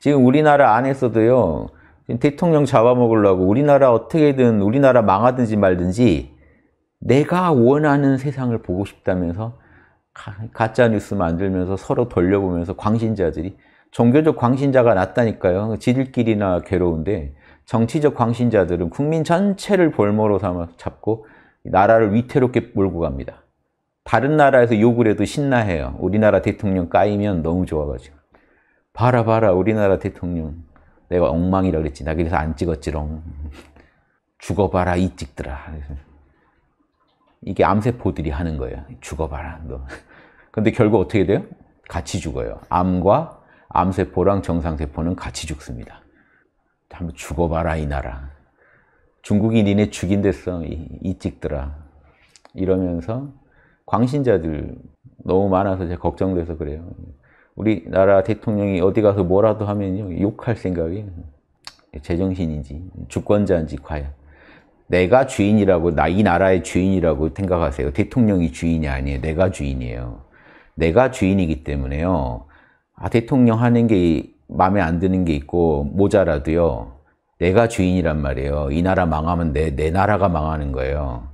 지금 우리나라 안에서도요. 대통령 잡아먹으려고 우리나라 어떻게든 우리나라 망하든지 말든지 내가 원하는 세상을 보고 싶다면서 가짜 뉴스 만들면서 서로 돌려보면서 광신자들이 종교적 광신자가 낫다니까요. 지들끼리나 괴로운데 정치적 광신자들은 국민 전체를 볼모로 삼아 잡고 나라를 위태롭게 몰고 갑니다. 다른 나라에서 욕을 해도 신나해요. 우리나라 대통령 까이면 너무 좋아가지고. 봐라 봐라 우리나라 대통령 내가 엉망이라 그랬지 나 그래서 안 찍었지롱 죽어봐라 이 찍더라 이게 암세포들이 하는 거예요 죽어봐라 너 근데 결국 어떻게 돼요? 같이 죽어요 암과 암세포랑 정상세포는 같이 죽습니다 한번 죽어봐라 이 나라 중국이 니네 죽인댔어 이, 이 찍더라 이러면서 광신자들 너무 많아서 제가 걱정돼서 그래요 우리나라 대통령이 어디 가서 뭐라도 하면요 욕할 생각이 제정신인지 주권자인지 과연 내가 주인이라고 나 이 나라의 주인이라고 생각하세요 대통령이 주인이 아니에요 내가 주인이에요 내가 주인이기 때문에요 아 대통령 하는 게 마음에 안 드는 게 있고 모자라도요 내가 주인이란 말이에요 이 나라 망하면 내, 내 나라가 망하는 거예요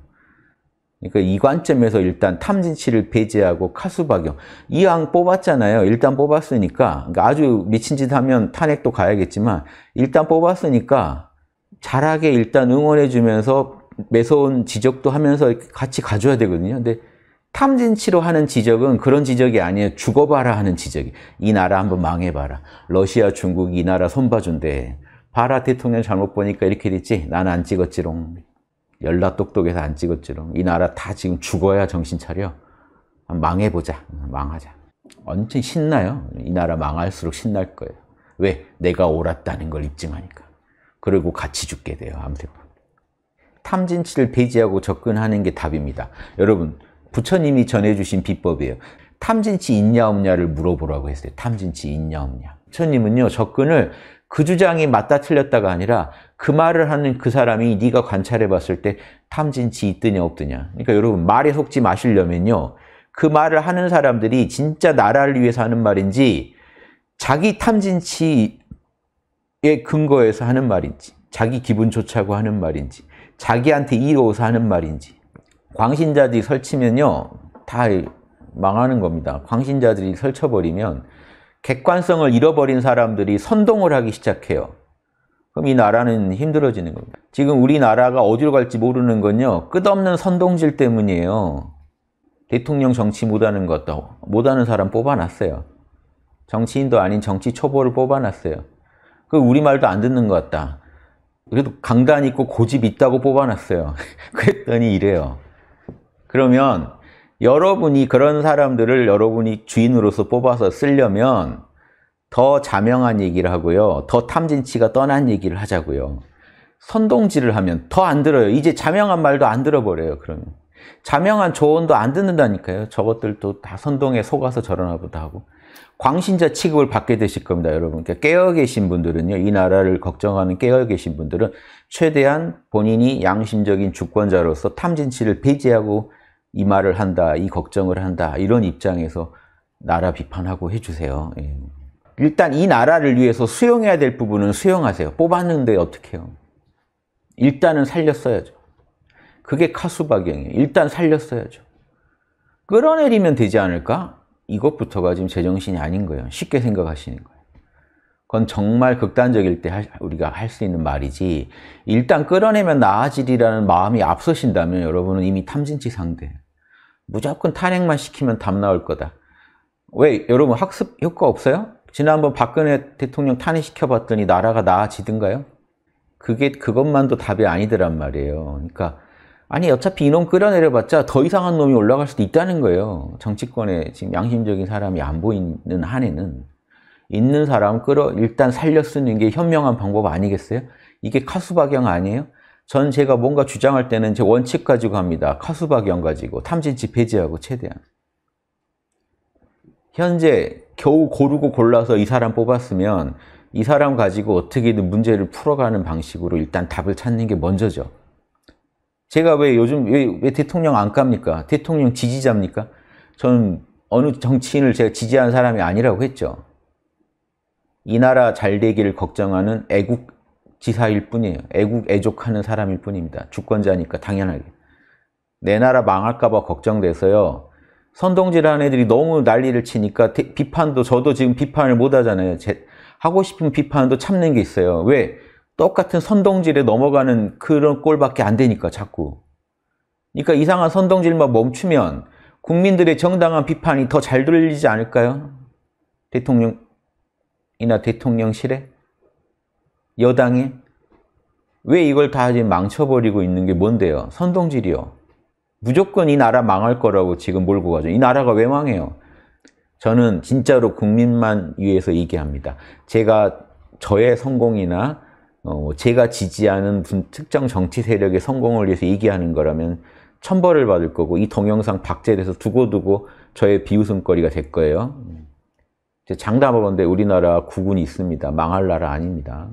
그러니까 이 관점에서 일단 탐진치를 배제하고 카수박영 이왕 뽑았잖아요. 일단 뽑았으니까 그러니까 아주 미친 짓 하면 탄핵도 가야겠지만 일단 뽑았으니까 잘하게 일단 응원해 주면서 매서운 지적도 하면서 같이 가줘야 되거든요. 근데 탐진치로 하는 지적은 그런 지적이 아니에요. 죽어봐라 하는 지적이. 이 나라 한번 망해봐라. 러시아, 중국 이 나라 손봐준대. 봐라 대통령 잘못 보니까 이렇게 됐지. 난안 찍었지롱. 열라 똑똑해서 안 찍었지롱. 이 나라 다 지금 죽어야 정신 차려. 망해보자. 망하자. 엄청 신나요. 이 나라 망할수록 신날 거예요. 왜? 내가 옳았다는 걸 입증하니까. 그리고 같이 죽게 돼요. 아무튼. 탐진치를 배제하고 접근하는 게 답입니다. 여러분, 부처님이 전해주신 비법이에요. 탐진치 있냐 없냐를 물어보라고 했어요. 탐진치 있냐 없냐. 부처님은요, 접근을 그 주장이 맞다 틀렸다가 아니라 그 말을 하는 그 사람이 네가 관찰해 봤을 때 탐진치 있더냐 없더냐. 그러니까 여러분 말에 속지 마시려면요. 그 말을 하는 사람들이 진짜 나라를 위해서 하는 말인지 자기 탐진치의 근거에서 하는 말인지 자기 기분 좋자고 하는 말인지 자기한테 이로워서 하는 말인지 광신자들이 설치면요. 다 망하는 겁니다. 광신자들이 설쳐버리면 객관성을 잃어버린 사람들이 선동을 하기 시작해요. 그럼 이 나라는 힘들어지는 겁니다. 지금 우리나라가 어디로 갈지 모르는 건요. 끝없는 선동질 때문이에요. 대통령 정치 못하는 것도 못하는 사람 뽑아놨어요. 정치인도 아닌 정치 초보를 뽑아놨어요. 그 우리말도 안 듣는 것 같다. 그래도 강단 있고 고집 있다고 뽑아놨어요. 그랬더니 이래요. 그러면 여러분이 그런 사람들을 여러분이 주인으로서 뽑아서 쓰려면 더 자명한 얘기를 하고요. 더 탐진치가 떠난 얘기를 하자고요. 선동질을 하면 더 안 들어요. 이제 자명한 말도 안 들어버려요. 그러면 자명한 조언도 안 듣는다니까요. 저것들도 다 선동에 속아서 저러나 보다 하고 광신자 취급을 받게 되실 겁니다, 여러분. 그러니까 깨어 계신 분들은요, 이 나라를 걱정하는 깨어 계신 분들은 최대한 본인이 양심적인 주권자로서 탐진치를 배제하고 이 말을 한다, 이 걱정을 한다, 이런 입장에서 나라 비판하고 해주세요. 예. 일단 이 나라를 위해서 수용해야 될 부분은 수용하세요. 뽑았는데 어떻게 해요? 일단은 살렸어야죠. 그게 카수박영이에요. 일단 살렸어야죠. 끌어내리면 되지 않을까? 이것부터가 지금 제정신이 아닌 거예요. 쉽게 생각하시는 거예요. 그건 정말 극단적일 때 우리가 할 수 있는 말이지 일단 끌어내면 나아지리라는 마음이 앞서신다면 여러분은 이미 탐진치 상대예요. 무조건 탄핵만 시키면 답 나올 거다. 왜 여러분 학습 효과 없어요? 지난번 박근혜 대통령 탄핵시켜봤더니 나라가 나아지든가요? 그게 그것만도 답이 아니더란 말이에요. 그러니까 아니 어차피 이놈 끌어내려봤자 더 이상한 놈이 올라갈 수도 있다는 거예요. 정치권에 지금 양심적인 사람이 안 보이는 한에는 있는 사람 끌어 일단 살려 쓰는 게 현명한 방법 아니겠어요? 이게 카수박영 아니에요? 전 제가 뭔가 주장할 때는 제 원칙 가지고 합니다. 카수박영 가지고 탐진치 배제하고 최대한. 현재 겨우 고르고 골라서 이 사람 뽑았으면 이 사람 가지고 어떻게든 문제를 풀어가는 방식으로 일단 답을 찾는 게 먼저죠. 제가 왜 요즘 왜, 왜 대통령 안 갑니까? 대통령 지지자입니까? 저는 어느 정치인을 제가 지지한 사람이 아니라고 했죠. 이 나라 잘 되기를 걱정하는 애국 지사일 뿐이에요. 애국 애족하는 사람일 뿐입니다. 주권자니까 당연하게. 내 나라 망할까 봐 걱정돼서요. 선동질하는 애들이 너무 난리를 치니까 비판도 저도 지금 비판을 못 하잖아요. 제, 하고 싶은 비판도 참는 게 있어요. 왜? 똑같은 선동질에 넘어가는 그런 꼴밖에 안 되니까 자꾸. 그러니까 이상한 선동질만 멈추면 국민들의 정당한 비판이 더 잘 들리지 않을까요? 대통령이나 대통령실에? 여당이 왜 이걸 다 지금 망쳐버리고 있는 게 뭔데요? 선동질이요. 무조건 이 나라 망할 거라고 지금 몰고 가죠. 이 나라가 왜 망해요? 저는 진짜로 국민만 위해서 얘기합니다. 제가 저의 성공이나 어, 제가 지지하는 분, 특정 정치 세력의 성공을 위해서 얘기하는 거라면 천벌을 받을 거고 이 동영상 박제돼서 두고두고 저의 비웃음거리가 될 거예요. 장담하건데 우리나라 국군이 있습니다. 망할 나라 아닙니다.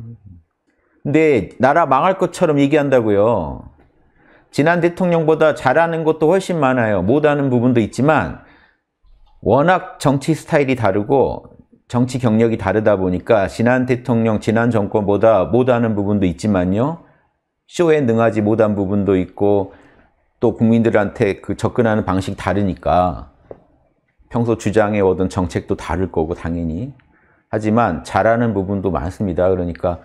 근데 나라 망할 것처럼 얘기한다고요. 지난 대통령보다 잘하는 것도 훨씬 많아요. 못하는 부분도 있지만 워낙 정치 스타일이 다르고 정치 경력이 다르다 보니까 지난 대통령, 지난 정권보다 못하는 부분도 있지만요. 쇼에 능하지 못한 부분도 있고 또 국민들한테 그 접근하는 방식이 다르니까 평소 주장해오던 정책도 다를 거고 당연히 하지만 잘하는 부분도 많습니다. 그러니까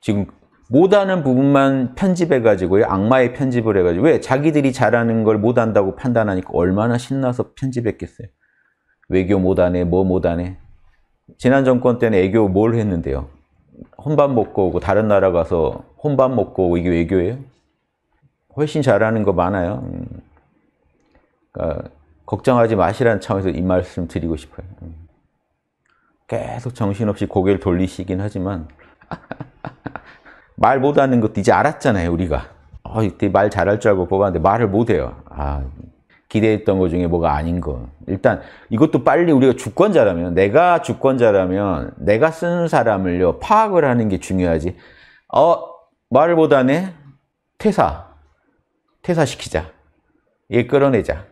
지금 못하는 부분만 편집해가지고요. 악마의 편집을 해가지고 왜 자기들이 잘하는 걸 못한다고 판단하니까 얼마나 신나서 편집했겠어요. 외교 못하네, 뭐 못하네. 지난 정권 때는 애교 뭘 했는데요. 혼밥 먹고 오고 다른 나라 가서 혼밥 먹고 오고 이게 외교예요? 훨씬 잘하는 거 많아요. 음. 그러니까 걱정하지 마시라는 차원에서 이 말씀 드리고 싶어요. 계속 정신없이 고개를 돌리시긴 하지만 말 못하는 것도 이제 알았잖아요, 우리가. 어, 이때 말 잘할 줄 알고 뽑았는데 말을 못해요. 아, 기대했던 것 중에 뭐가 아닌 거. 일단 이것도 빨리 우리가 주권자라면, 내가 주권자라면 내가 쓰 사람을요, 파악을 하는 게 중요하지. 어, 말을 못하네? 퇴사. 퇴사시키자. 얘 끌어내자.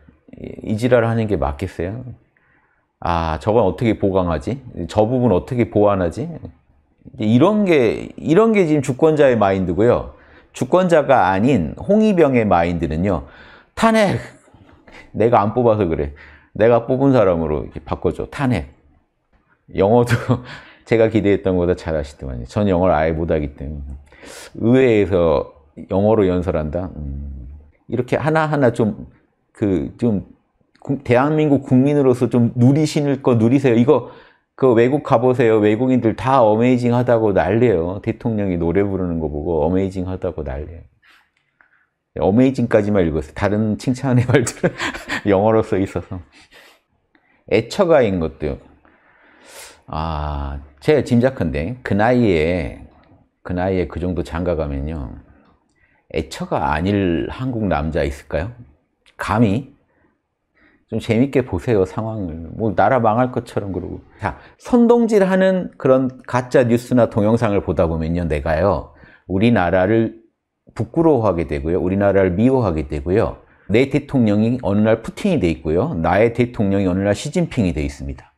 이지랄 하는 게 맞겠어요? 아, 저건 어떻게 보강하지? 저 부분 어떻게 보완하지? 이런 게, 이런 게 지금 주권자의 마인드고요. 주권자가 아닌 홍위병의 마인드는요. 탄핵! 내가 안 뽑아서 그래. 내가 뽑은 사람으로 바꿔줘. 탄핵. 영어도 제가 기대했던 것보다 잘하시더만요. 전 영어를 아예 못하기 때문에. 의회에서 영어로 연설한다? 음. 이렇게 하나하나 좀 그좀 대한민국 국민으로서 좀 누리시는 거 누리세요. 이거 그 외국 가보세요. 외국인들 다 어메이징 하다고 난리예요. 대통령이 노래 부르는 거 보고 어메이징 하다고 난리예요. 어메이징까지만 읽었어요. 다른 칭찬의 말들은 영어로 써 있어서. 애처가인 것도 요 아, 제 짐작컨대 그 나이에 그 나이에 그 정도 장가 가면요. 애처가 아닐 한국 남자 있을까요? 감히 좀 재밌게 보세요 상황을 뭐 나라 망할 것처럼 그러고 자 선동질하는 그런 가짜 뉴스나 동영상을 보다 보면요 내가요 우리나라를 부끄러워하게 되고요 우리나라를 미워하게 되고요 내 대통령이 어느 날 푸틴이 돼 있고요 나의 대통령이 어느 날 시진핑이 돼 있습니다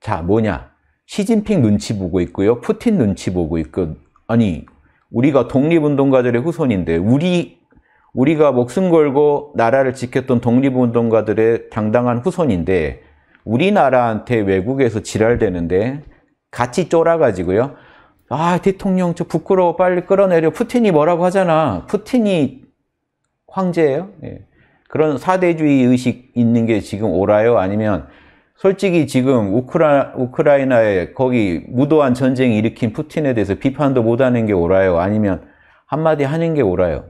자 뭐냐 시진핑 눈치 보고 있고요 푸틴 눈치 보고 있고 아니 우리가 독립운동가들의 후손인데 우리 우리가 목숨 걸고 나라를 지켰던 독립운동가들의 당당한 후손인데 우리나라한테 외국에서 지랄되는데 같이 쫄아가지고요. 아 대통령 저 부끄러워 빨리 끌어내려 푸틴이 뭐라고 하잖아. 푸틴이 황제예요? 예. 그런 사대주의 의식 있는 게 지금 오라요? 아니면 솔직히 지금 우크라, 우크라이나에 거기 무도한 전쟁 일으킨 푸틴에 대해서 비판도 못하는 게 오라요? 아니면 한마디 하는 게 오라요?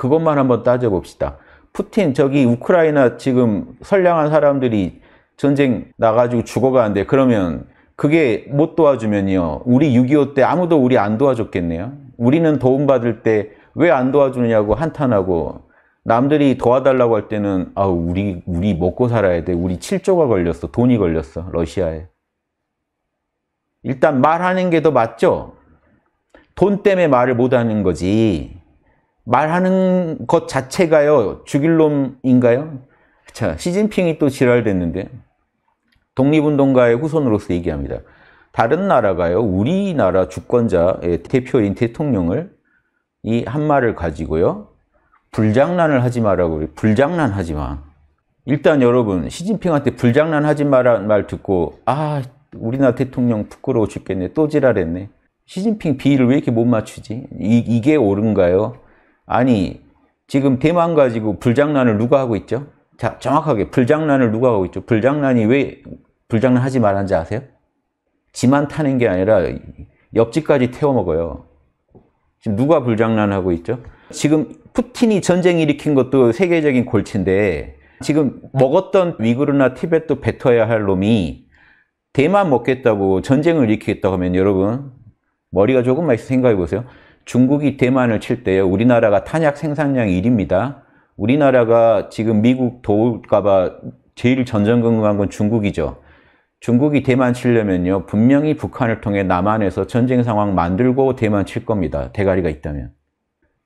그것만 한번 따져봅시다. 푸틴 저기 우크라이나 지금 선량한 사람들이 전쟁 나가지고 죽어가는데 그러면 그게 못 도와주면요. 우리 6.25 때 아무도 우리 안 도와줬겠네요. 우리는 도움받을 때 왜 안 도와주느냐고 한탄하고 남들이 도와달라고 할 때는 아 우리 우리 먹고 살아야 돼. 우리 7조가 걸렸어. 돈이 걸렸어. 러시아에. 일단 말하는 게 더 맞죠? 돈 때문에 말을 못 하는 거지. 말하는 것 자체가요 죽일 놈인가요? 자 시진핑이 또 지랄됐는데 독립운동가의 후손으로서 얘기합니다. 다른 나라가요 우리나라 주권자의 대표인 대통령을 이 한 말을 가지고요 불장난을 하지 마라고 그래 불장난하지 마. 일단 여러분 시진핑한테 불장난하지 마라는 말 듣고 아 우리나라 대통령 부끄러워 죽겠네 또 지랄했네 시진핑 비위를 왜 이렇게 못 맞추지? 이, 이게 옳은가요? 아니 지금 대만 가지고 불장난을 누가 하고 있죠? 자, 정확하게 불장난을 누가 하고 있죠? 불장난이 왜 불장난 하지 말라지 아세요? 지만 타는 게 아니라 옆집까지 태워 먹어요. 지금 누가 불장난하고 있죠? 지금 푸틴이 전쟁 일으킨 것도 세계적인 골치인데 지금 먹었던 위구르나 티벳도 뱉어야 할 놈이 대만 먹겠다고 전쟁을 일으키겠다고 하면 여러분 머리가 조금만 생각해 보세요. 중국이 대만을 칠 때요. 우리나라가 탄약 생산량 1위입니다. 우리나라가 지금 미국 도울까봐 제일 전전긍긍한 건 중국이죠. 중국이 대만 치려면요. 분명히 북한을 통해 남한에서 전쟁 상황 만들고 대만 칠 겁니다. 대가리가 있다면.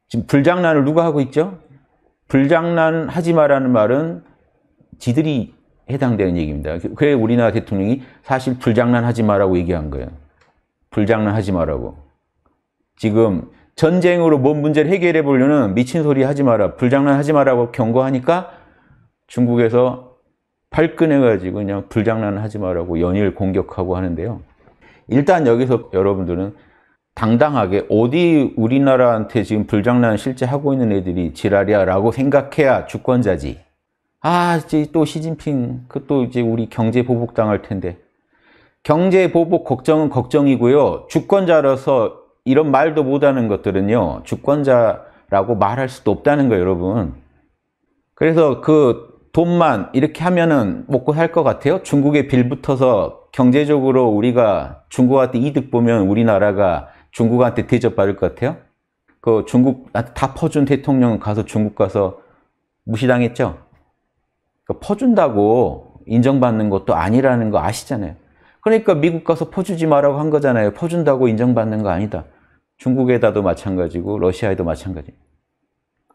지금 불장난을 누가 하고 있죠? 불장난 하지 마라는 말은 지들이 해당되는 얘기입니다. 그래 우리나라 대통령이 사실 불장난 하지 마라고 얘기한 거예요. 불장난 하지 마라고. 지금 전쟁으로 뭔 문제를 해결해 보려는 미친 소리 하지 마라, 불장난 하지 마라고 경고하니까 중국에서 발끈해가지고 그냥 불장난 하지 마라고 연일 공격하고 하는데요. 일단 여기서 여러분들은 당당하게 어디 우리나라한테 지금 불장난 실제 하고 있는 애들이 지랄이야 라고 생각해야 주권자지. 아, 이제 또 시진핑, 그 또 이제 우리 경제 보복당할 텐데. 경제 보복 걱정은 걱정이고요. 주권자로서 이런 말도 못하는 것들은요 주권자라고 말할 수도 없다는 거예요 여러분 그래서 그 돈만 이렇게 하면은 먹고 살 것 같아요 중국에 빌붙어서 경제적으로 우리가 중국한테 이득 보면 우리나라가 중국한테 대접받을 것 같아요 그중국다 퍼준 대통령 가서 중국 가서 무시당했죠 그 퍼준다고 인정받는 것도 아니라는 거 아시잖아요 그러니까 미국 가서 퍼주지 마라고 한 거잖아요. 퍼준다고 인정받는 거 아니다. 중국에다도 마찬가지고 러시아에도 마찬가지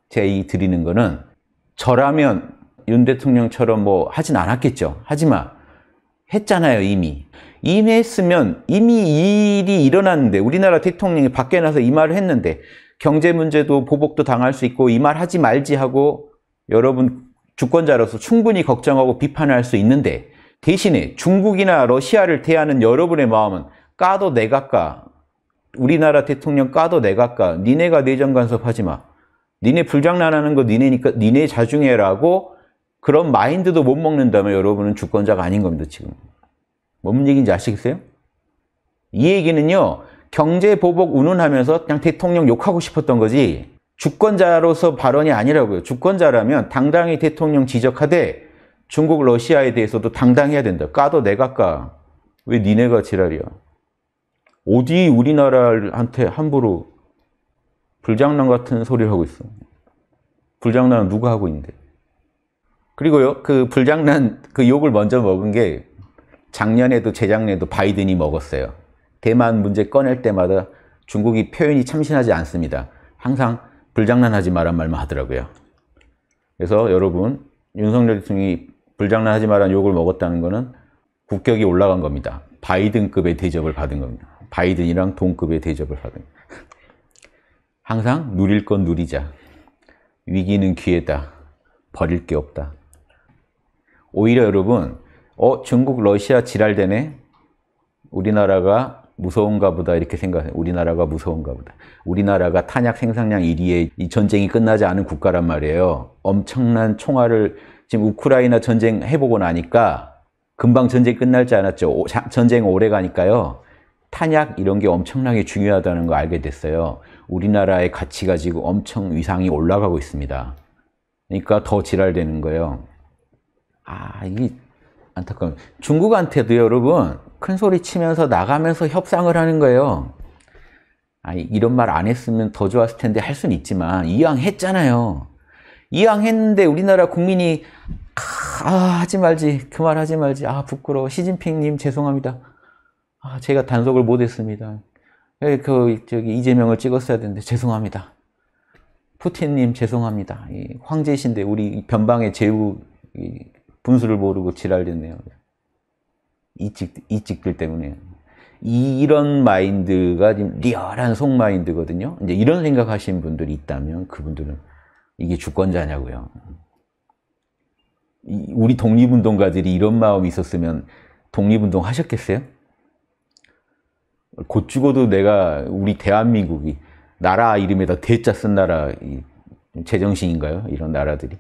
제가 이 드리는 거는 저라면 윤 대통령처럼 뭐 하진 않았겠죠. 하지만 했잖아요, 이미. 이미 했으면 이미 일이 일어났는데 우리나라 대통령이 밖에 나서 이 말을 했는데 경제 문제도 보복도 당할 수 있고 이 말 하지 말지 하고 여러분 주권자로서 충분히 걱정하고 비판할 수 있는데 대신에 중국이나 러시아를 대하는 여러분의 마음은 까도 내가 까 우리나라 대통령 까도 내가 까. 니네가 내정 간섭하지 마. 니네 불장난하는 거 니네니까 니네 자중해라고 그런 마인드도 못 먹는다면 여러분은 주권자가 아닌 겁니다, 지금. 뭔 얘기인지 아시겠어요? 이 얘기는요. 경제보복 운운하면서 그냥 대통령 욕하고 싶었던 거지 주권자로서 발언이 아니라고요. 주권자라면 당당히 대통령 지적하되 중국, 러시아에 대해서도 당당해야 된다. 까도 내가 까. 왜 니네가 지랄이야. 어디 우리나라한테 함부로 불장난 같은 소리를 하고 있어. 불장난 누가 하고 있는데. 그리고요, 그 불장난, 그 욕을 먼저 먹은 게 작년에도 재작년에도 바이든이 먹었어요. 대만 문제 꺼낼 때마다 중국이 표현이 참신하지 않습니다. 항상 불장난하지 마란 말만 하더라고요. 그래서 여러분, 윤석열 대통령이 불장난하지 마란 욕을 먹었다는 것은 국격이 올라간 겁니다. 바이든급의 대접을 받은 겁니다. 바이든이랑 동급의 대접을 받은 항상 누릴 건 누리자 위기는 기회다 버릴 게 없다 오히려 여러분 어 중국 러시아 지랄되네 우리나라가 무서운가 보다 이렇게 생각해요 우리나라가 무서운가 보다 우리나라가 탄약 생산량 1위에 이 전쟁이 끝나지 않은 국가란 말이에요 엄청난 총알을 지금 우크라이나 전쟁 해보고 나니까 금방 전쟁 끝날지 않았죠 전쟁 오래 가니까요 탄약 이런 게 엄청나게 중요하다는 걸 알게 됐어요. 우리나라의 가치가 지금 엄청 위상이 올라가고 있습니다. 그러니까 더 지랄되는 거예요. 아, 이게 안타까운. 중국한테도 여러분, 큰 소리 치면서 나가면서 협상을 하는 거예요. 아, 이런 말 안 했으면 더 좋았을 텐데 할 수는 있지만, 이왕 했잖아요. 이왕 했는데 우리나라 국민이, 아, 하지 말지, 그 말 하지 말지, 아, 부끄러워. 시진핑님 죄송합니다. 아, 제가 단속을 못했습니다. 예, 그 저기 이재명을 찍었어야 되는데 죄송합니다. 푸틴님 죄송합니다. 황제신데 우리 변방의 제후 분수를 모르고 지랄됐네요. 이 찍, 이직들 때문에 이, 런 마인드가 지금 리얼한 속 마인드거든요. 이제 이런 생각하시는 분들이 있다면 그분들은 이게 주권자냐고요. 우리 독립운동가들이 이런 마음이 있었으면 독립운동 하셨겠어요? 곧 죽어도 내가 우리 대한민국이 나라 이름에다 대자 쓴 나라 제정신인가요? 이런 나라들이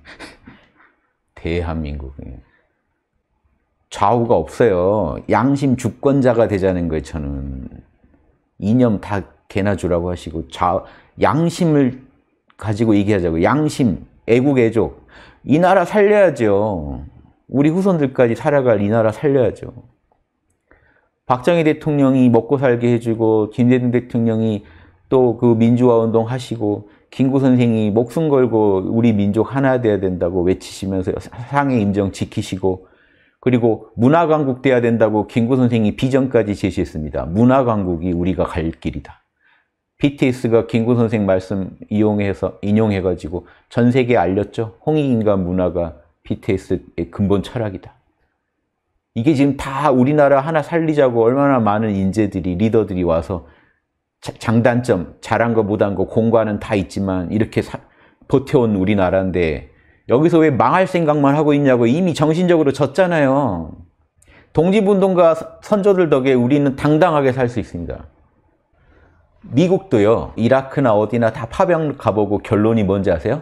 대한민국 좌우가 없어요. 양심 주권자가 되자는 거예요. 저는 이념 다 개나 주라고 하시고 좌 양심을 가지고 얘기하자고 양심 애국 애족 이 나라 살려야죠. 우리 후손들까지 살아갈 이 나라 살려야죠. 박정희 대통령이 먹고 살게 해주고 김대중 대통령이 또 그 민주화 운동 하시고 김구 선생이 목숨 걸고 우리 민족 하나 돼야 된다고 외치시면서 상해 임정 지키시고 그리고 문화강국 돼야 된다고 김구 선생이 비전까지 제시했습니다. 문화강국이 우리가 갈 길이다. BTS가 김구 선생 말씀 이용해서 인용해가지고 전 세계에 알렸죠. 홍익인간 문화가 BTS의 근본 철학이다. 이게 지금 다 우리나라 하나 살리자고 얼마나 많은 인재들이, 리더들이 와서 장단점, 잘한 거 못한 거, 공과는 다 있지만 이렇게 사, 버텨온 우리나라인데 여기서 왜 망할 생각만 하고 있냐고 이미 정신적으로 졌잖아요. 동지분동과 선조들 덕에 우리는 당당하게 살 수 있습니다. 미국도요, 이라크나 어디나 다 파병 가보고 결론이 뭔지 아세요?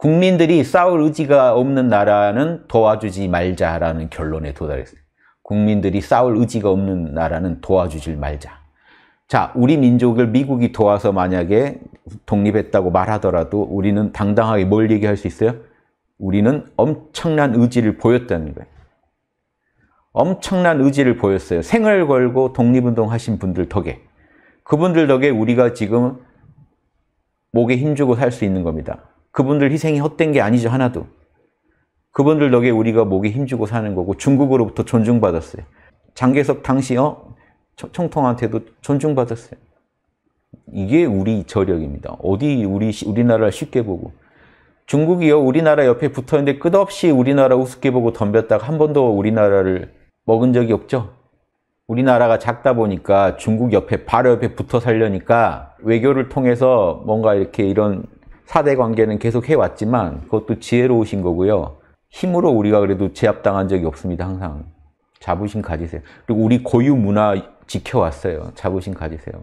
국민들이 싸울 의지가 없는 나라는 도와주지 말자라는 결론에 도달했어요. 국민들이 싸울 의지가 없는 나라는 도와주질 말자. 자, 우리 민족을 미국이 도와서 만약에 독립했다고 말하더라도 우리는 당당하게 뭘 얘기할 수 있어요? 우리는 엄청난 의지를 보였다는 거예요. 엄청난 의지를 보였어요. 생을 걸고 독립운동 하신 분들 덕에. 그분들 덕에 우리가 지금 목에 힘주고 살 수 있는 겁니다. 그분들 희생이 헛된 게 아니죠, 하나도. 그분들 덕에 우리가 목에 힘주고 사는 거고 중국으로부터 존중받았어요. 장계석 당시 어? 청통한테도 존중받았어요. 이게 우리 저력입니다. 어디 우리 우리나라를 쉽게 보고 중국이요 우리나라 옆에 붙어있는데 끝없이 우리나라 우습게 보고 덤볐다가 한 번도 우리나라를 먹은 적이 없죠. 우리나라가 작다 보니까 중국 옆에 바로 옆에 붙어 살려니까 외교를 통해서 뭔가 이렇게 이런 사대 관계는 계속 해왔지만 그것도 지혜로우신 거고요. 힘으로 우리가 그래도 제압당한 적이 없습니다, 항상. 자부심 가지세요. 그리고 우리 고유 문화 지켜왔어요. 자부심 가지세요.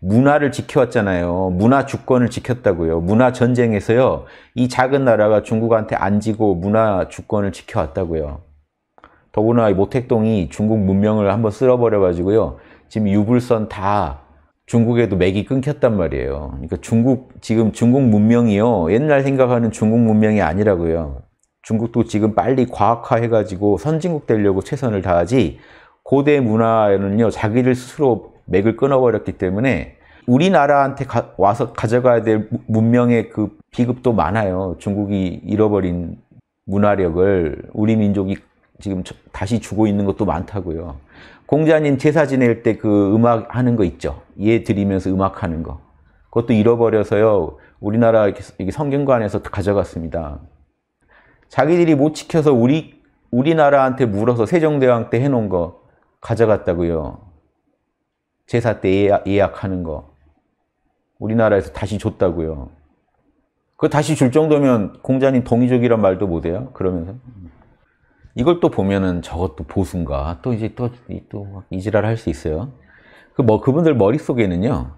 문화를 지켜왔잖아요. 문화 주권을 지켰다고요. 문화 전쟁에서요. 이 작은 나라가 중국한테 안 지고 문화 주권을 지켜왔다고요. 더구나 모택동이 중국 문명을 한번 쓸어버려가지고요. 지금 유불선 다 중국에도 맥이 끊겼단 말이에요. 그러니까 중국, 지금 중국 문명이요. 옛날 생각하는 중국 문명이 아니라고요. 중국도 지금 빨리 과학화해가지고 선진국 되려고 최선을 다하지 고대 문화는요, 자기들 스스로 맥을 끊어버렸기 때문에 우리나라한테 가, 와서 가져가야 될 문명의 그 비급도 많아요. 중국이 잃어버린 문화력을 우리 민족이 지금 다시 주고 있는 것도 많다고요. 공자님 제사 지낼 때 그 음악 하는 거 있죠. 예 드리면서 음악 하는 거. 그것도 잃어버려서요. 우리나라 성경관에서 가져갔습니다. 자기들이 못 지켜서 우리, 우리나라한테 물어서 세종대왕 때 해놓은 거 가져갔다고요. 제사 때 예약, 하는 거. 우리나라에서 다시 줬다고요. 그거 다시 줄 정도면 공자님 동의족이란 말도 못해요? 그러면서. 이걸 또 보면은 저것도 보수인가 또 이제 또또 이지랄 할 수 있어요 그 뭐 그분들 머릿속에는요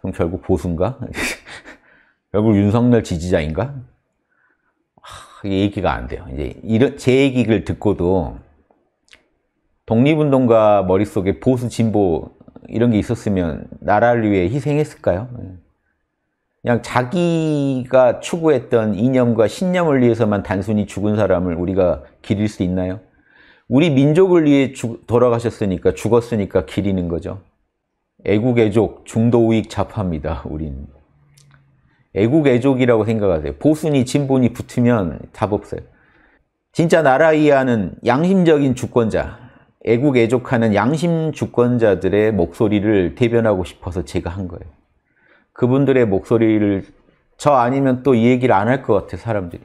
그럼 결국 보수인가 결국 윤석열 지지자인가 하, 얘기가 안 돼요 이제 이런 제 얘기를 듣고도 독립운동가 머릿속에 보수 진보 이런 게 있었으면 나라를 위해 희생했을까요? 네. 그냥 자기가 추구했던 이념과 신념을 위해서만 단순히 죽은 사람을 우리가 기릴 수 있나요? 우리 민족을 위해 죽, 돌아가셨으니까 죽었으니까 기리는 거죠. 애국애족 중도우익 잡합니다. 우리 애국애족이라고 생각하세요. 보수니 진보니 붙으면 답 없어요. 진짜 나라 이해하는 양심적인 주권자, 애국애족하는 양심 주권자들의 목소리를 대변하고 싶어서 제가 한 거예요. 그분들의 목소리를 저 아니면 또 이 얘기를 안 할 것 같아 사람들이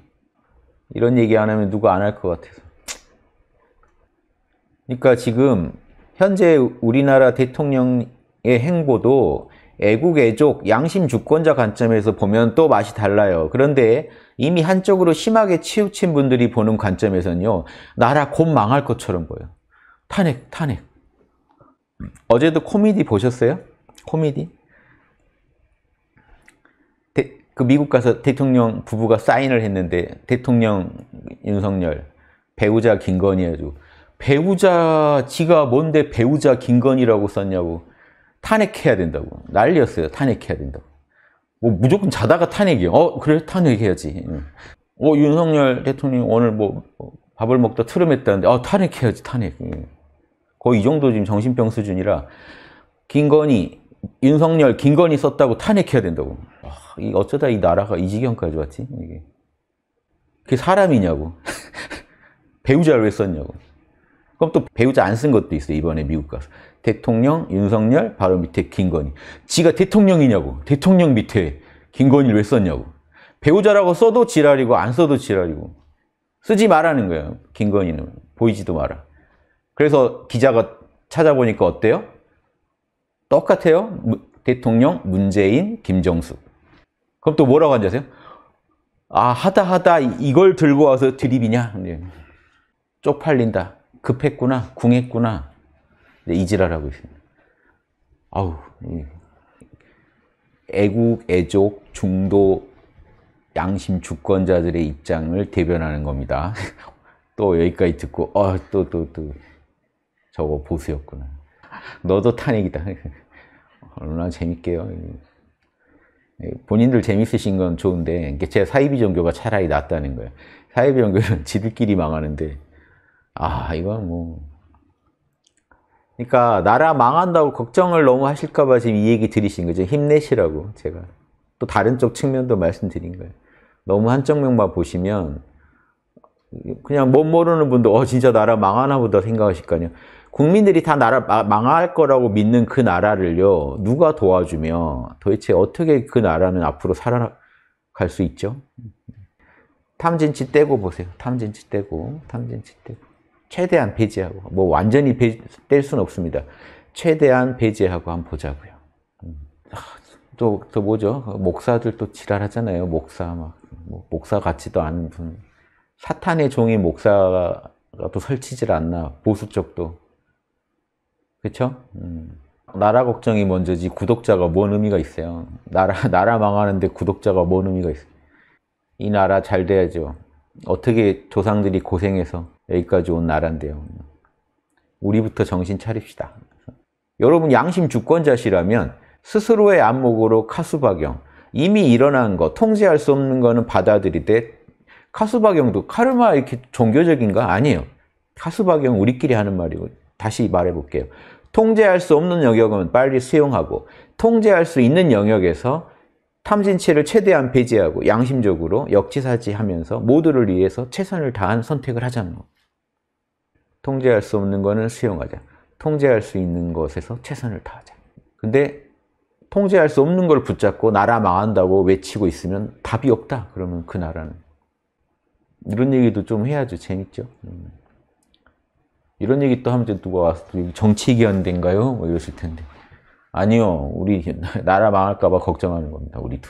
이런 얘기 안 하면 누가 안 할 것 같아서 그러니까 지금 현재 우리나라 대통령의 행보도 애국 애족 양심 주권자 관점에서 보면 또 맛이 달라요 그런데 이미 한쪽으로 심하게 치우친 분들이 보는 관점에서는요 나라 곧 망할 것처럼 보여 탄핵 탄핵 음. 어제도 코미디 보셨어요? 코미디? 그 미국 가서 대통령 부부가 사인을 했는데 대통령 윤석열, 배우자 김건희 해주 배우자 지가 뭔데 배우자 김건희라고 썼냐고 탄핵해야 된다고 난리였어요. 탄핵해야 된다고. 뭐 무조건 자다가 탄핵이요. 어 그래 탄핵해야지. 어 윤석열 대통령 오늘 뭐, 뭐 밥을 먹다 트름했다는데 아 탄핵해야지 탄핵. 거의 이 정도 지금 정신병 수준이라 김건희 윤석열 김건희 썼다고 탄핵해야 된다고. 어, 어쩌다 이 나라가 이 지경까지 왔지? 이게. 그게 사람이냐고. 배우자를 왜 썼냐고. 그럼 또 배우자 안 쓴 것도 있어 이번에 미국 가서. 대통령, 윤석열, 바로 밑에 김건희. 지가 대통령이냐고. 대통령 밑에 김건희를 왜 썼냐고. 배우자라고 써도 지랄이고 안 써도 지랄이고. 쓰지 말라는 거예요. 김건희는. 보이지도 마라. 그래서 기자가 찾아보니까 어때요? 똑같아요. 대통령, 문재인, 김정숙. 그럼 또 뭐라고 앉아세요아 하다 하다 이걸 들고 와서 드립이냐? 쪽팔린다. 급했구나. 궁했구나. 네, 이지랄하고 있습니다. 아우 애국, 애족, 중도, 양심 주권자들의 입장을 대변하는 겁니다. 또 여기까지 듣고 아또또또 어, 저거 보수였구나. 너도 탄핵이다. 얼마나 재밌게요. 예, 본인들 재밌으신 건 좋은데 제 사이비 종교가 차라리 낫다는 거예요. 사이비 종교는 지들끼리 망하는데 아 이건 뭐 그러니까 나라 망한다고 걱정을 너무 하실까 봐 지금 이 얘기 드리신 거죠. 힘내시라고 제가 또 다른 쪽 측면도 말씀드린 거예요. 너무 한쪽 면만 보시면 그냥 못 모르는 분도 어 진짜 나라 망하나 보다 생각하실 거 아니에요. 국민들이 다 나라 망할 거라고 믿는 그 나라를요 누가 도와주며 도대체 어떻게 그 나라는 앞으로 살아갈 수 있죠? 탐진치 떼고 보세요. 탐진치 떼고 탐진치 떼고 최대한 배제하고 뭐 완전히 배뗄 수는 없습니다. 최대한 배제하고 한번 보자고요. 음. 아, 또, 또 뭐죠? 목사들 또 지랄하잖아요. 목사 막 뭐 목사 같지도 않은 분 사탄의 종이 목사가 또 설치질 않나 보수 쪽도 그쵸? 음. 나라 걱정이 먼저지 구독자가 뭔 의미가 있어요. 나라, 나라 망하는데 구독자가 뭔 의미가 있어요. 이 나라 잘 돼야죠. 어떻게 조상들이 고생해서 여기까지 온 나라인데요. 우리부터 정신 차립시다. 여러분 양심 주권자시라면 스스로의 안목으로 카수박영, 이미 일어난 거, 통제할 수 없는 거는 받아들이되 카수박영도 카르마 이렇게 종교적인 거 아니에요. 카수박영 우리끼리 하는 말이고 다시 말해 볼게요. 통제할 수 없는 영역은 빨리 수용하고 통제할 수 있는 영역에서 탐진체를 최대한 배제하고 양심적으로 역지사지하면서 모두를 위해서 최선을 다한 선택을 하자는 거. 통제할 수 없는 거는 수용하자. 통제할 수 있는 것에서 최선을 다하자. 근데 통제할 수 없는 걸 붙잡고 나라 망한다고 외치고 있으면 답이 없다. 그러면 그 나라는. 이런 얘기도 좀 해야죠. 재밌죠? 음. 이런 얘기 또 하면 또 누가 와서 정치기연대가요뭐 이랬을 텐데. 아니요. 우리 나라 망할까 봐 걱정하는 겁니다. 우리도.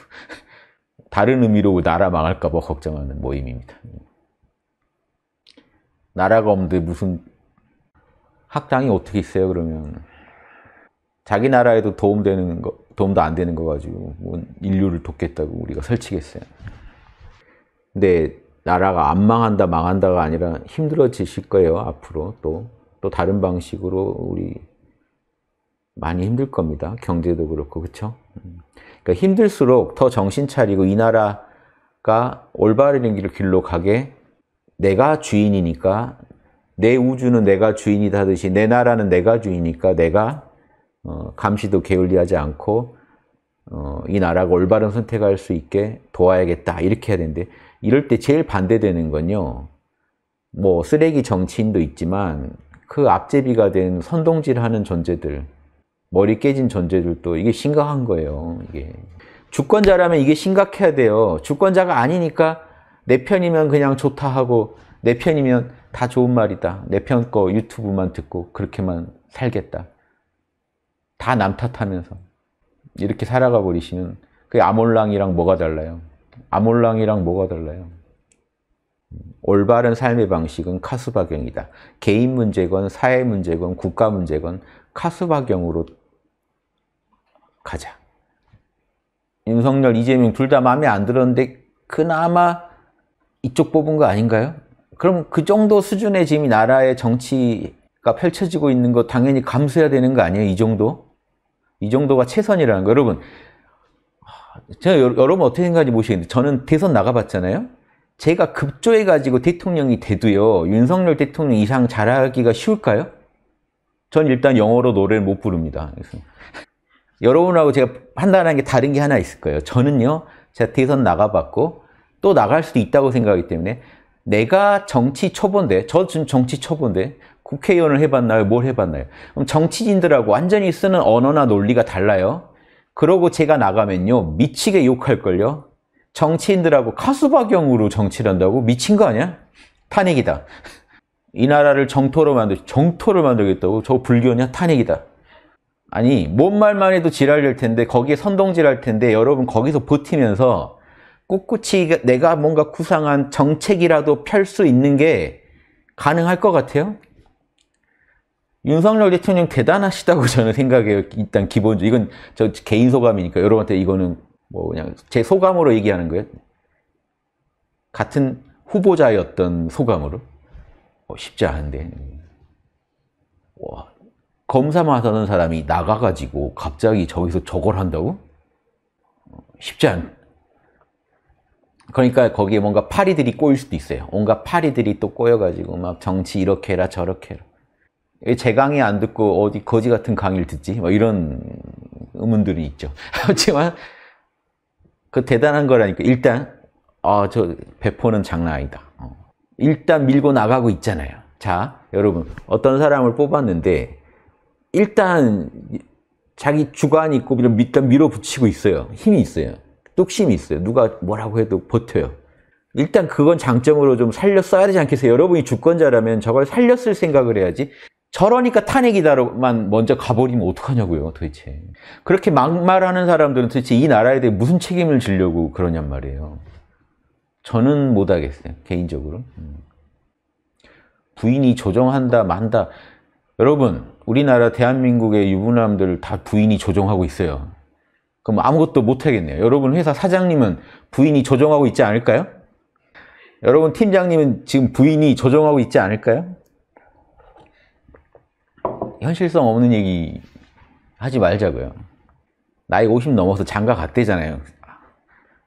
다른 의미로 나라 망할까 봐 걱정하는 모임입니다. 나라가 없는데 무슨 학당이 어떻게 있어요 그러면 자기 나라에도 도움되는 거 도움도 안 되는 거 가지고 뭐 인류를 돕겠다고 우리가 설치겠어요 근데 나라가 안 망한다 망한다가 아니라 힘들어지실 거예요 앞으로 또 또 다른 방식으로 우리 많이 힘들 겁니다 경제도 그렇고 그렇죠 그러니까 힘들수록 더 정신 차리고 이 나라가 올바른 길로 가게 내가 주인이니까 내 우주는 내가 주인이다 듯이 내 나라는 내가 주인이니까 내가 어, 감시도 게을리하지 않고 어, 이 나라가 올바른 선택할 수 있게 도와야겠다 이렇게 해야 되는데 이럴 때 제일 반대되는 건요. 뭐 쓰레기 정치인도 있지만 그 앞제비가 된 선동질하는 존재들, 머리 깨진 존재들도 이게 심각한 거예요. 이게 주권자라면 이게 심각해야 돼요. 주권자가 아니니까 내 편이면 그냥 좋다 하고 내 편이면 다 좋은 말이다. 내 편 거 유튜브만 듣고 그렇게만 살겠다. 다 남 탓하면서 이렇게 살아가 버리시면 그 아몰랑이랑 뭐가 달라요? 아몰랑이랑 뭐가 달라요? 올바른 삶의 방식은 카스바경이다. 개인 문제건 사회 문제건 국가 문제건 카스바경으로 가자. 윤석열, 이재명 둘 다 마음에 안 들었는데 그나마 이쪽 뽑은 거 아닌가요? 그럼 그 정도 수준의 지금 나라의 정치가 펼쳐지고 있는 거 당연히 감수해야 되는 거 아니에요? 이 정도? 이 정도가 최선이라는 거. 여러분, 제가 여러분 어떻게 생각하는지 모르겠는데 저는 대선 나가봤잖아요. 제가 급조해가지고 대통령이 돼도요. 윤석열 대통령 이상 잘하기가 쉬울까요? 전 일단 영어로 노래를 못 부릅니다. 그래서 여러분하고 제가 판단하는 게 다른 게 하나 있을 거예요. 저는요. 제가 대선 나가봤고 또 나갈 수도 있다고 생각하기 때문에 내가 정치 초보인데 저 지금 정치 초보인데 국회의원을 해봤나요? 뭘 해봤나요? 그럼 정치인들하고 완전히 쓰는 언어나 논리가 달라요. 그러고 제가 나가면요. 미치게 욕할걸요. 정치인들하고 카수박형으로 정치를 한다고? 미친 거 아니야? 탄핵이다. 이 나라를 정토로 만들, 정토를 만들겠다고? 저 불교냐? 탄핵이다. 아니, 뭔 말만 해도 지랄일 텐데, 거기에 선동질할 텐데, 여러분 거기서 버티면서 꿋꿋이 내가 뭔가 구상한 정책이라도 펼 수 있는 게 가능할 것 같아요? 윤석열 대통령 대단하시다고 저는 생각해요. 일단 기본적으로. 이건 저 개인 소감이니까 여러분한테 이거는 뭐 그냥 제 소감으로 얘기하는 거예요. 같은 후보자였던 소감으로. 어, 쉽지 않은데. 와, 검사 맡아는 사람이 나가가지고 갑자기 저기서 저걸 한다고? 쉽지 않. 그러니까 거기에 뭔가 파리들이 꼬일 수도 있어요. 뭔가 파리들이 또 꼬여가지고 막 정치 이렇게 해라 저렇게 해라. 제 강의 안 듣고 어디 거지 같은 강의를 듣지? 뭐 이런 의문들이 있죠. 하지만 그 대단한 거라니까 일단 아, 저 배포는 장난 아니다. 어. 일단 밀고 나가고 있잖아요. 자, 여러분 어떤 사람을 뽑았는데 일단 자기 주관이 있고 이 일단 밀어붙이고 있어요. 힘이 있어요. 뚝심이 있어요. 누가 뭐라고 해도 버텨요. 일단 그건 장점으로 좀 살려 써야 되지 않겠어요? 여러분이 주권자라면 저걸 살렸을 생각을 해야지 저러니까 탄핵이다로만 먼저 가버리면 어떡하냐고요 도대체 그렇게 막말하는 사람들은 도대체 이 나라에 대해 무슨 책임을 지려고 그러냔 말이에요 저는 못하겠어요 개인적으로 음. 부인이 조정한다 만다 여러분 우리나라 대한민국의 유부남들 다 부인이 조정하고 있어요 그럼 아무것도 못하겠네요 여러분 회사 사장님은 부인이 조정하고 있지 않을까요? 여러분 팀장님은 지금 부인이 조정하고 있지 않을까요? 현실성 없는 얘기 하지 말자고요. 나이 50 넘어서 장가 갔대잖아요.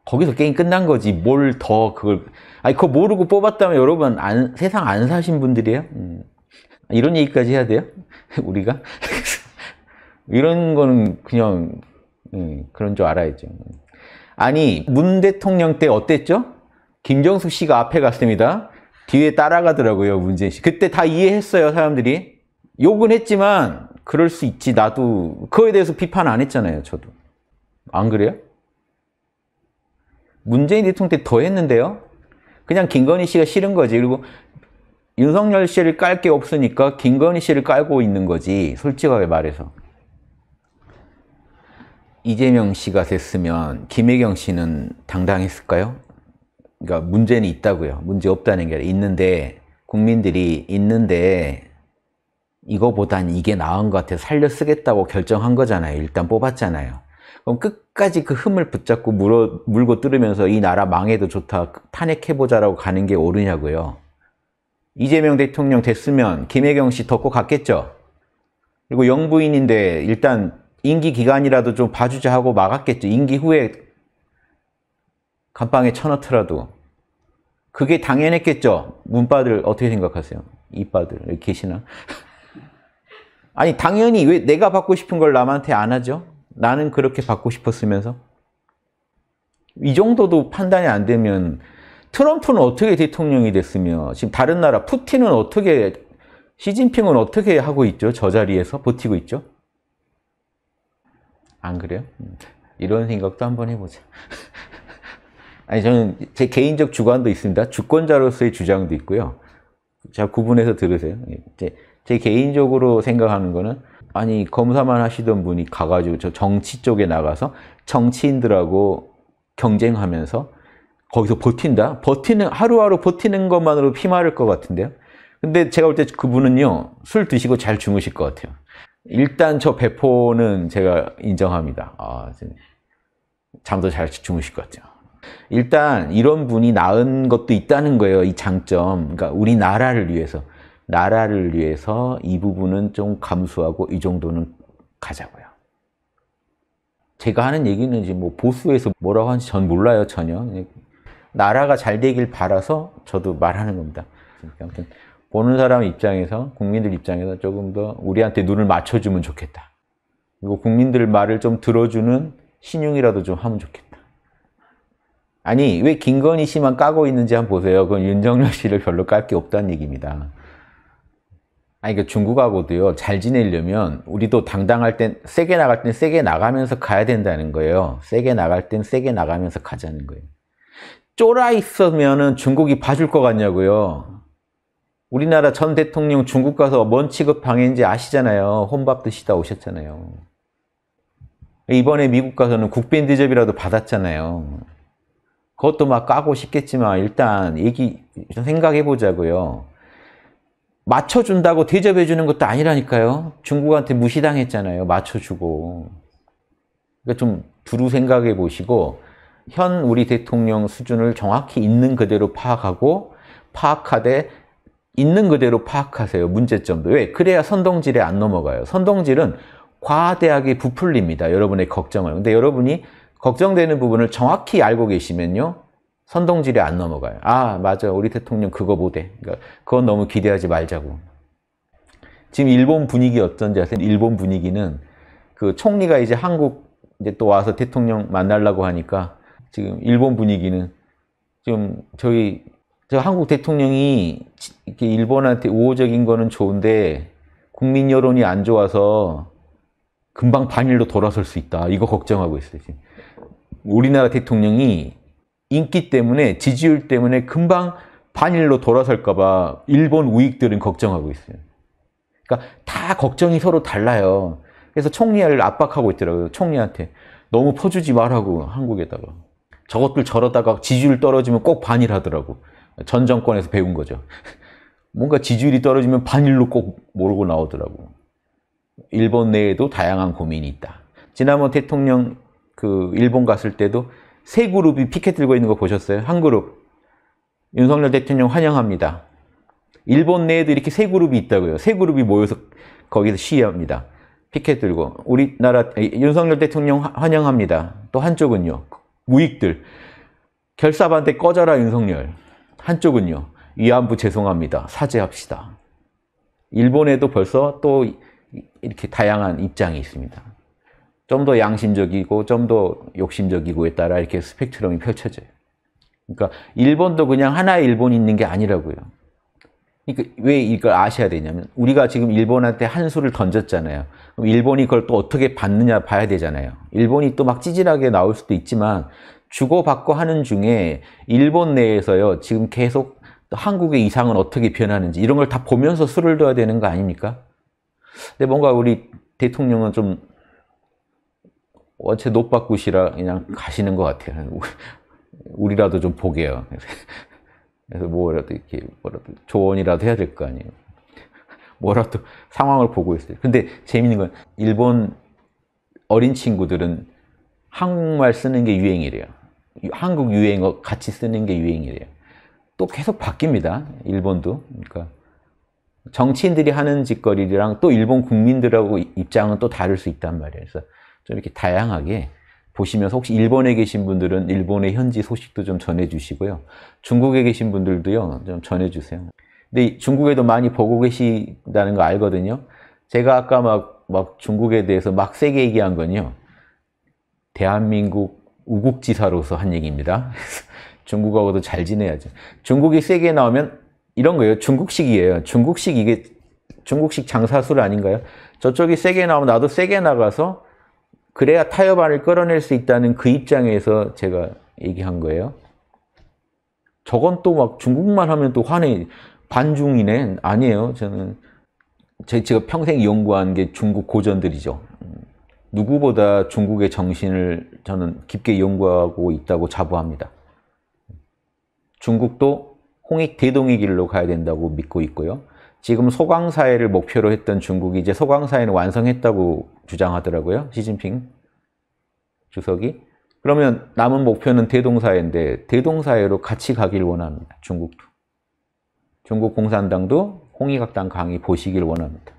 거기서 게임 끝난 거지. 뭘 더 그걸 아니 그거 모르고 뽑았다면 여러분 안, 세상 안 사신 분들이에요. 음. 이런 얘기까지 해야 돼요? 우리가 이런 거는 그냥 음, 그런 줄 알아야죠. 아니 문 대통령 때 어땠죠? 김정숙 씨가 앞에 갔습니다. 뒤에 따라가더라고요 문재인 씨. 그때 다 이해했어요 사람들이. 욕은 했지만 그럴 수 있지 나도 그거에 대해서 비판 안 했잖아요 저도 안 그래요? 문재인 대통령 때 더 했는데요 그냥 김건희 씨가 싫은 거지 그리고 윤석열 씨를 깔 게 없으니까 김건희 씨를 깔고 있는 거지 솔직하게 말해서 이재명 씨가 됐으면 김혜경 씨는 당당했을까요? 그러니까 문제는 있다고요 문제 없다는 게 있는데 국민들이 있는데 이거보단 이게 나은 것 같아 살려 쓰겠다고 결정한 거잖아요. 일단 뽑았잖아요. 그럼 끝까지 그 흠을 붙잡고 물어, 물고 뚫으면서 이 나라 망해도 좋다, 탄핵해보자라고 가는 게 옳으냐고요. 이재명 대통령 됐으면 김혜경 씨 덮고 갔겠죠. 그리고 영부인인데 일단 임기 기간이라도 좀 봐주자 하고 막았겠죠. 임기 후에 감방에 쳐넣더라도. 그게 당연했겠죠. 문바들 어떻게 생각하세요? 이빠들 계시나? 아니 당연히 왜 내가 받고 싶은 걸 남한테 안 하죠? 나는 그렇게 받고 싶었으면서 이 정도도 판단이 안 되면 트럼프는 어떻게 대통령이 됐으며 지금 다른 나라 푸틴은 어떻게 시진핑은 어떻게 하고 있죠? 저 자리에서 버티고 있죠? 안 그래요? 음, 이런 생각도 한번 해보자. 아니 저는 제 개인적 주관도 있습니다. 주권자로서의 주장도 있고요. 자 구분해서 들으세요. 예, 이제 제 개인적으로 생각하는 거는 아니 검사만 하시던 분이 가가지고 저 정치 쪽에 나가서 정치인들하고 경쟁하면서 거기서 버틴다? 버티는 하루하루 버티는 것만으로 피마를 것 같은데요. 근데 제가 볼 때 그분은요 술 드시고 잘 주무실 것 같아요. 일단 저 배포는 제가 인정합니다. 아, 잠도 잘 주무실 것 같아요. 일단 이런 분이 나은 것도 있다는 거예요. 이 장점. 그러니까 우리나라를 위해서. 나라를 위해서 이 부분은 좀 감수하고 이 정도는 가자고요. 제가 하는 얘기는 뭐 보수에서 뭐라고 하는지 전 몰라요, 전혀. 나라가 잘 되길 바라서 저도 말하는 겁니다. 아무튼 보는 사람 입장에서, 국민들 입장에서 조금 더 우리한테 눈을 맞춰주면 좋겠다. 그리고 국민들 말을 좀 들어주는 신용이라도 좀 하면 좋겠다. 아니, 왜 김건희 씨만 까고 있는지 한번 보세요. 그건 윤정열 씨를 별로 깔 게 없다는 얘기입니다. 아니 그 중국하고도요 잘 지내려면 우리도 당당할 땐 세게 나갈 땐 세게 나가면서 가야 된다는 거예요 세게 나갈 땐 세게 나가면서 가자는 거예요 쫄아 있으면은 중국이 봐줄 것 같냐고요 우리나라 전 대통령 중국 가서 뭔 취급 방해인지 아시잖아요 혼밥 드시다 오셨잖아요 이번에 미국 가서는 국빈 대접이라도 받았잖아요 그것도 막 까고 싶겠지만 일단 얘기 좀 생각해 보자고요 맞춰준다고 대접해주는 것도 아니라니까요. 중국한테 무시당했잖아요. 맞춰주고. 그러니까 좀 두루 생각해 보시고 현 우리 대통령 수준을 정확히 있는 그대로 파악하고 파악하되 있는 그대로 파악하세요. 문제점도. 왜? 그래야 선동질에 안 넘어가요. 선동질은 과대하게 부풀립니다. 여러분의 걱정을. 근데 여러분이 걱정되는 부분을 정확히 알고 계시면요. 선동질이 안 넘어가요. 아, 맞아. 우리 대통령 그거 못해. 그러니까 그건 너무 기대하지 말자고. 지금 일본 분위기 어떤지 아세요? 일본 분위기는 그 총리가 이제 한국 이제 또 와서 대통령 만나려고 하니까 지금 일본 분위기는 좀 저희 저 한국 대통령이 이렇게 일본한테 우호적인 거는 좋은데 국민 여론이 안 좋아서 금방 반일로 돌아설 수 있다. 이거 걱정하고 있어요. 지금. 우리나라 대통령이 인기 때문에 지지율 때문에 금방 반일로 돌아설까 봐 일본 우익들은 걱정하고 있어요. 그러니까 다 걱정이 서로 달라요. 그래서 총리를 압박하고 있더라고요. 총리한테 너무 퍼주지 말라고 한국에다가 저것들 저러다가 지지율 떨어지면 꼭 반일하더라고. 전 정권에서 배운 거죠. 뭔가 지지율이 떨어지면 반일로 꼭 모르고 나오더라고. 일본 내에도 다양한 고민이 있다. 지난번 대통령 그 일본 갔을 때도 세 그룹이 피켓 들고 있는 거 보셨어요? 한 그룹. 윤석열 대통령 환영합니다. 일본 내에도 이렇게 세 그룹이 있다고요. 세 그룹이 모여서 거기서 시위합니다. 피켓 들고. 우리나라, 윤석열 대통령 환영합니다. 또 한쪽은요. 무익들. 결사반대 꺼져라 윤석열. 한쪽은요. 위안부 죄송합니다. 사죄합시다. 일본에도 벌써 또 이렇게 다양한 입장이 있습니다. 좀더 양심적이고 좀 더 욕심적이고에 따라 이렇게 스펙트럼이 펼쳐져요. 그러니까 일본도 그냥 하나의 일본이 있는 게 아니라고요. 그러니까 왜 이걸 아셔야 되냐면 우리가 지금 일본한테 한 수를 던졌잖아요. 그럼 일본이 그걸 또 어떻게 받느냐 봐야 되잖아요. 일본이 또 막 찌질하게 나올 수도 있지만 주고받고 하는 중에 일본 내에서요. 지금 계속 한국의 이상은 어떻게 변하는지 이런 걸 다 보면서 수를 둬야 되는 거 아닙니까? 근데 뭔가 우리 대통령은 좀 어째 녹바꾸시라 그냥 가시는 것 같아요. 우리라도 좀 보게요. 그래서 뭐라도 이렇게 뭐라도 조언이라도 해야 될 거 아니에요. 뭐라도 상황을 보고 있어요. 근데 재밌는 건 일본 어린 친구들은 한국말 쓰는 게 유행이래요. 한국 유행어 같이 쓰는 게 유행이래요. 또 계속 바뀝니다. 일본도. 그러니까 정치인들이 하는 짓거리랑 또 일본 국민들하고 입장은 또 다를 수 있단 말이에요. 그래서 좀 이렇게 다양하게 보시면서 혹시 일본에 계신 분들은 일본의 현지 소식도 좀 전해주시고요. 중국에 계신 분들도요, 좀 전해주세요. 근데 중국에도 많이 보고 계시다는 거 알거든요. 제가 아까 막, 막 중국에 대해서 막 세게 얘기한 건요. 대한민국 우국지사로서 한 얘기입니다. 중국하고도 잘 지내야죠. 중국이 세게 나오면 이런 거예요. 중국식이에요. 중국식 이게 중국식 장사술 아닌가요? 저쪽이 세게 나오면 나도 세게 나가서 그래야 타협안을 끌어낼 수 있다는 그 입장에서 제가 얘기한 거예요. 저건 또 막 중국만 하면 또 화내 반중이네 아니에요. 저는 제, 제가 평생 연구한 게 중국 고전들이죠. 누구보다 중국의 정신을 저는 깊게 연구하고 있다고 자부합니다. 중국도 홍익 대동의 길로 가야 된다고 믿고 있고요. 지금 소강사회를 목표로 했던 중국이 이제 소강사회는 완성했다고 주장하더라고요. 시진핑 주석이. 그러면 남은 목표는 대동사회인데 대동사회로 같이 가길 원합니다. 중국도. 중국 공산당도 홍익학당 강의 보시길 원합니다.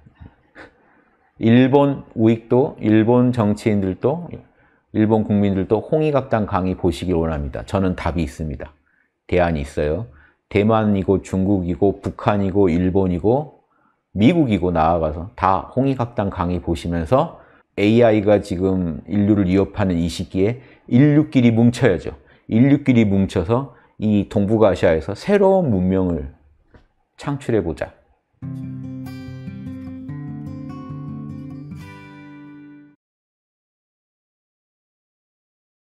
일본 우익도, 일본 정치인들도, 일본 국민들도 홍익학당 강의 보시길 원합니다. 저는 답이 있습니다. 대안이 있어요. 대만이고 중국이고 북한이고 일본이고 미국이고 나아가서 다 홍익학당 강의 보시면서 AI가 지금 인류를 위협하는 이 시기에 인류끼리 뭉쳐야죠. 인류끼리 뭉쳐서 이 동북아시아에서 새로운 문명을 창출해보자.